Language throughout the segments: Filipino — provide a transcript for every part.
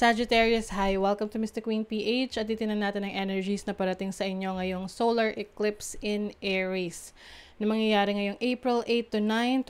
Sagittarius, hi! Welcome to Mr. Queen PH at titinan natin ang energies na parating sa inyo ngayong solar eclipse in Aries na mangyayari ngayong April 8 to 9,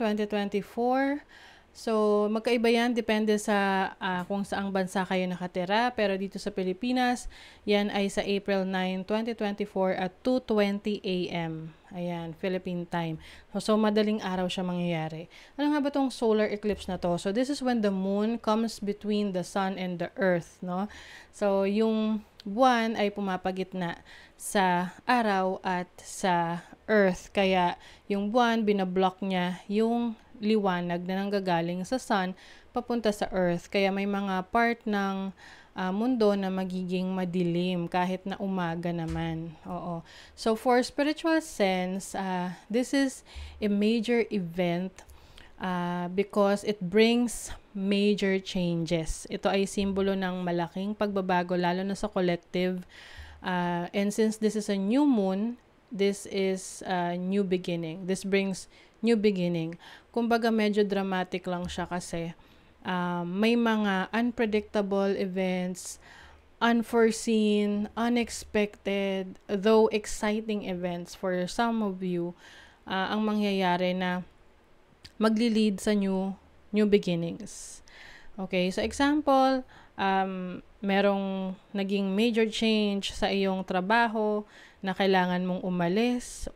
2024. So, magkaiba yan depende sa uh, kung saang bansa kayo nakatira. Pero dito sa Pilipinas, yan ay sa April 9, 2024 at 2.20 a.m. Ayan, Philippine time. So, so, madaling araw siya mangyayari. Ano nga ba tong solar eclipse na to? So, this is when the moon comes between the sun and the earth, no? So, yung buwan ay pumapagitna sa araw at sa earth. Kaya, yung buwan, binablock niya yung liwanag na nanggagaling sa sun papunta sa earth. Kaya may mga part ng uh, mundo na magiging madilim kahit na umaga naman. Oo. So for spiritual sense, uh, this is a major event uh, because it brings major changes. Ito ay simbolo ng malaking pagbabago lalo na sa collective. Uh, and since this is a new moon, this is a new beginning. This brings new beginning. Kumbaga medyo dramatic lang siya kasi um, may mga unpredictable events, unforeseen, unexpected, though exciting events for some of you uh, ang mangyayari na magli-lead sa new new beginnings. Okay, so example, um, merong naging major change sa iyong trabaho na kailangan mong umalis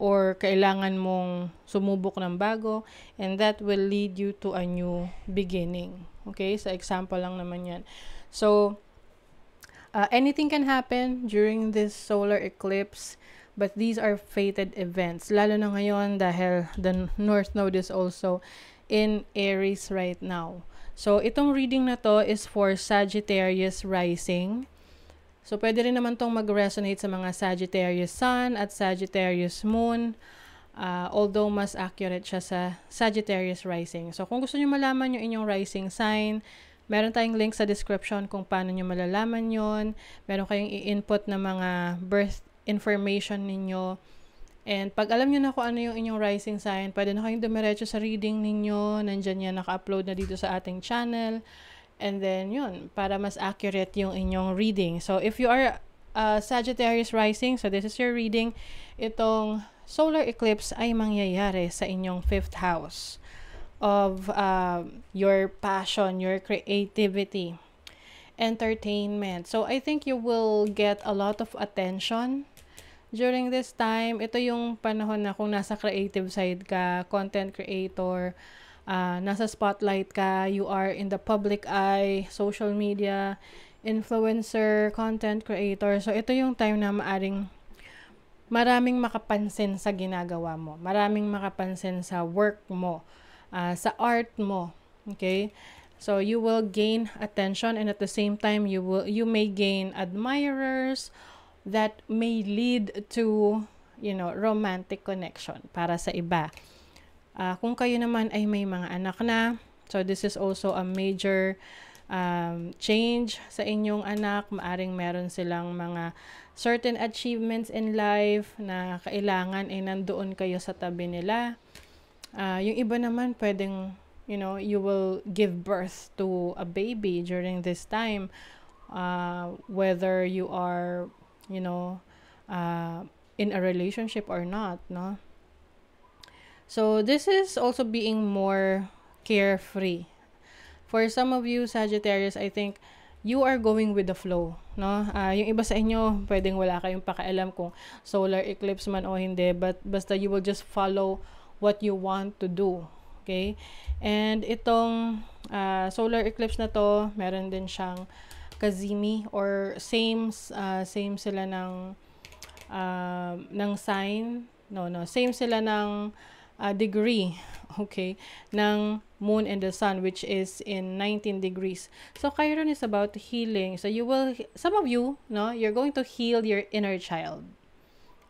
or kailangan mong sumubok ng bago and that will lead you to a new beginning. Okay? Sa example lang naman yan. So, uh, anything can happen during this solar eclipse but these are fated events. Lalo na ngayon dahil the North Node is also in Aries right now. So, itong reading na to is for Sagittarius Rising So, pwede rin naman tong mag-resonate sa mga Sagittarius Sun at Sagittarius Moon. Uh, although, mas accurate siya sa Sagittarius Rising. So, kung gusto nyo malaman yung inyong rising sign, meron tayong link sa description kung paano nyo malalaman yon Meron kayong i-input na mga birth information ninyo. And pag alam nyo na kung ano yung inyong rising sign, pwede na kayong dumiretso sa reading ninyo. Nandyan yan, naka-upload na dito sa ating channel. And then, yun, para mas accurate yung inyong reading. So, if you are uh, Sagittarius rising, so this is your reading, itong solar eclipse ay mangyayari sa inyong fifth house of uh, your passion, your creativity, entertainment. So, I think you will get a lot of attention during this time. Ito yung panahon na kung nasa creative side ka, content creator, uh, nasa spotlight ka, you are in the public eye, social media, influencer, content creator. So, ito yung time na maaring maraming makapansin sa ginagawa mo. Maraming makapansin sa work mo, uh, sa art mo. Okay? So you will gain attention and at the same time you will you may gain admirers that may lead to you know romantic connection para sa iba. Uh, kung kayo naman ay may mga anak na, so this is also a major um, change sa inyong anak. Maaring meron silang mga certain achievements in life na kailangan ay nandoon kayo sa tabi nila. Uh, yung iba naman pwedeng, you know, you will give birth to a baby during this time. Uh, whether you are, you know, uh, in a relationship or not, no? So this is also being more carefree. For some of you Sagittarius, I think you are going with the flow, no? Uh, yung iba sa inyo, pwedeng wala kayong pakialam kung solar eclipse man o hindi, but basta you will just follow what you want to do. Okay? And itong uh, solar eclipse na to, meron din siyang Kazimi or same uh, same sila ng uh, ng sign. No, no, same sila ng uh, degree okay, ng moon and the sun, which is in 19 degrees. So, Chiron is about healing. So, you will, some of you, no, you're going to heal your inner child.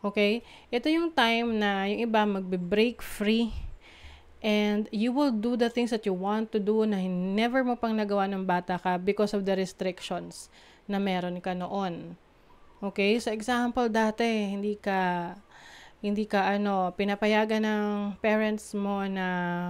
Okay? Ito yung time na yung iba magbe-break free and you will do the things that you want to do na never mo pang nagawa ng bata ka because of the restrictions na meron ka noon. Okay? So, example, dati, hindi ka hindi ka ano, pinapayagan ng parents mo na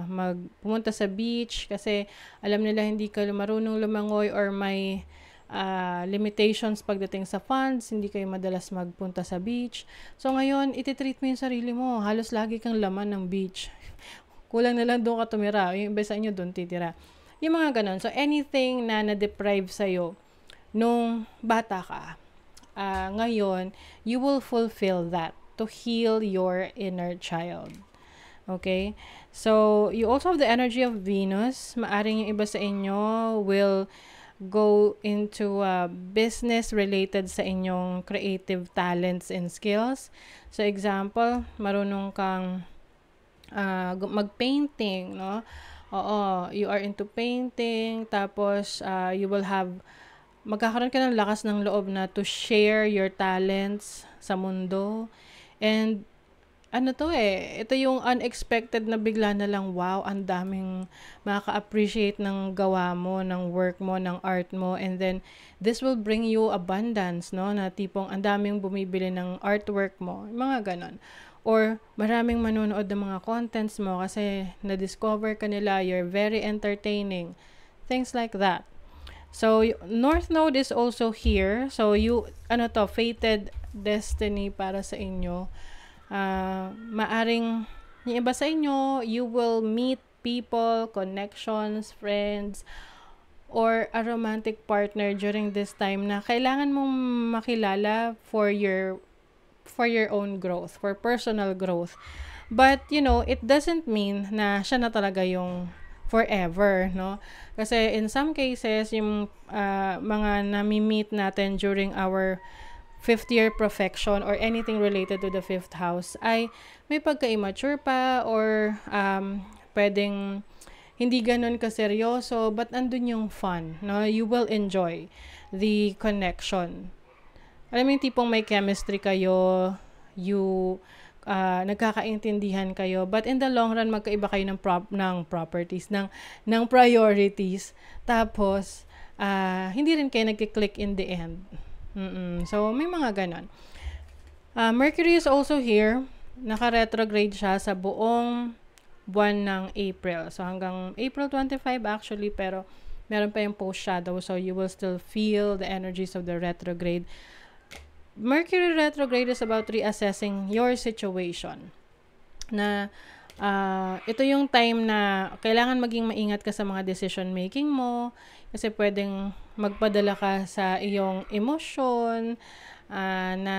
mag pumunta sa beach kasi alam nila hindi ka marunong lumangoy or may uh, limitations pagdating sa funds, hindi kayo madalas magpunta sa beach. So ngayon, ititreat mo yung sarili mo. Halos lagi kang laman ng beach. Kulang na lang doon ka tumira. Yung iba sa inyo doon titira. Yung mga ganun. So anything na na-deprive sa'yo nung bata ka, uh, ngayon, you will fulfill that to heal your inner child. Okay? So, you also have the energy of Venus. Maaring yung iba sa inyo will go into uh, business related sa inyong creative talents and skills. So, example, marunong kang uh, mag-painting, no? Oo, you are into painting, tapos uh, you will have magkakaroon ka ng lakas ng loob na to share your talents sa mundo And ano to eh, ito yung unexpected na bigla na lang, wow, ang daming maka-appreciate ng gawa mo, ng work mo, ng art mo. And then, this will bring you abundance, no? Na tipong ang daming bumibili ng artwork mo, mga ganon. Or maraming manonood ng mga contents mo kasi na-discover ka nila, you're very entertaining. Things like that. So, North Node is also here. So, you, ano to, fated destiny para sa inyo. Uh, maaring yung iba sa inyo, you will meet people, connections, friends, or a romantic partner during this time na kailangan mong makilala for your for your own growth, for personal growth. But, you know, it doesn't mean na siya na talaga yung forever, no? Kasi in some cases, yung uh, mga nami-meet natin during our fifth year perfection or anything related to the fifth house ay may pagka-immature pa or um, pwedeng hindi ganun ka seryoso but andun yung fun no you will enjoy the connection alam mo yung tipong may chemistry kayo you uh, nagkakaintindihan kayo but in the long run magkaiba kayo ng prop ng properties ng ng priorities tapos uh, hindi rin kayo nagki-click in the end Mm-mm. So, may mga ganon. Uh, Mercury is also here. Naka-retrograde siya sa buong buwan ng April. So, hanggang April 25 actually, pero meron pa yung post-shadow. So, you will still feel the energies of the retrograde. Mercury retrograde is about reassessing your situation. Na, uh, ito yung time na kailangan maging maingat ka sa mga decision making mo kasi pwedeng magpadala ka sa iyong emosyon uh, na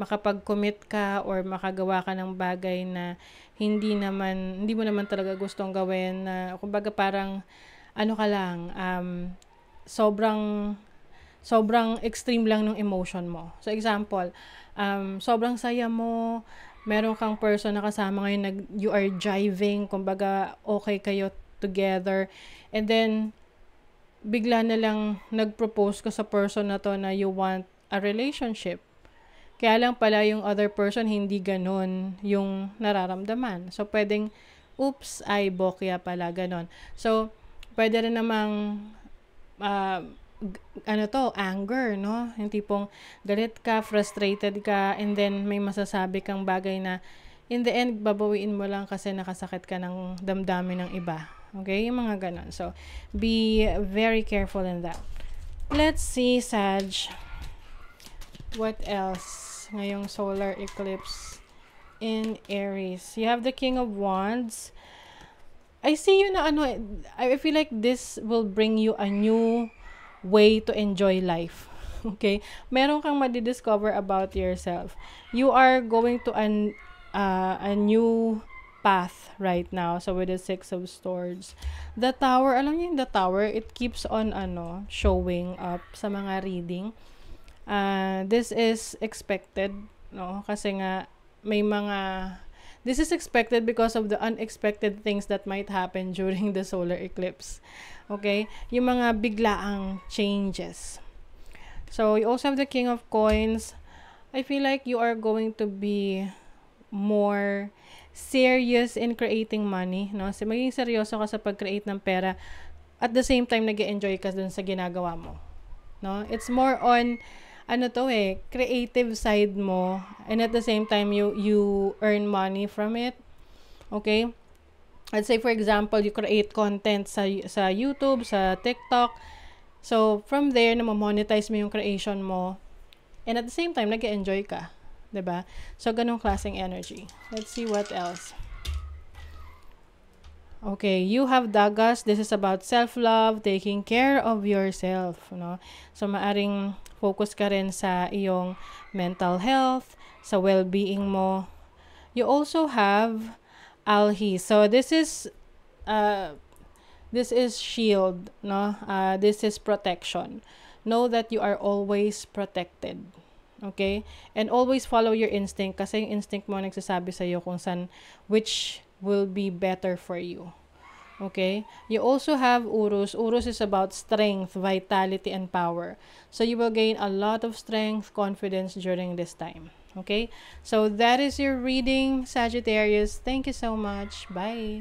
makapag-commit ka or makagawa ka ng bagay na hindi naman hindi mo naman talaga gustong gawin na uh, kumbaga parang ano ka lang um, sobrang sobrang extreme lang ng emotion mo. So example, um, sobrang saya mo, meron kang person na kasama ngayon nag you are jiving, kumbaga okay kayo together. And then bigla na lang nagpropose propose ka sa person na to na you want a relationship. Kaya lang pala yung other person hindi ganun yung nararamdaman. So pwedeng oops, ay bokya pala ganon. So pwede rin namang uh, ano to, anger, no? Yung tipong galit ka, frustrated ka, and then may masasabi kang bagay na in the end, babawiin mo lang kasi nakasakit ka ng damdamin ng iba. Okay? Yung mga ganun. So, be very careful in that. Let's see, Sag, what else ngayong solar eclipse in Aries. You have the King of Wands. I see you na ano, I feel like this will bring you a new way to enjoy life. Okay? Meron kang madidiscover about yourself. You are going to an uh, a new path right now. So, with the Six of Swords. The Tower, alam niyo yung The Tower, it keeps on, ano, showing up sa mga reading. Uh, this is expected, no? Kasi nga, may mga This is expected because of the unexpected things that might happen during the solar eclipse. Okay? Yung mga biglaang changes. So, you also have the King of Coins. I feel like you are going to be more serious in creating money, no? So, maging seryoso ka sa pag-create ng pera. At the same time, nag enjoy ka dun sa ginagawa mo. No? It's more on ano to eh, creative side mo and at the same time you you earn money from it. Okay? Let's say for example, you create content sa sa YouTube, sa TikTok. So from there na monetize mo yung creation mo. And at the same time, nag-enjoy ka, 'di ba? So ganung klaseng energy. Let's see what else. Okay, you have dagas. This is about self-love, taking care of yourself. No? So, maaring focus ka rin sa iyong mental health, sa well-being mo. You also have alhi. So, this is uh, this is shield. No? Uh, this is protection. Know that you are always protected. Okay? And always follow your instinct kasi yung instinct mo nagsasabi sa'yo kung saan, which will be better for you. Okay? You also have Urus. Urus is about strength, vitality, and power. So you will gain a lot of strength, confidence during this time. Okay? So that is your reading, Sagittarius. Thank you so much. Bye.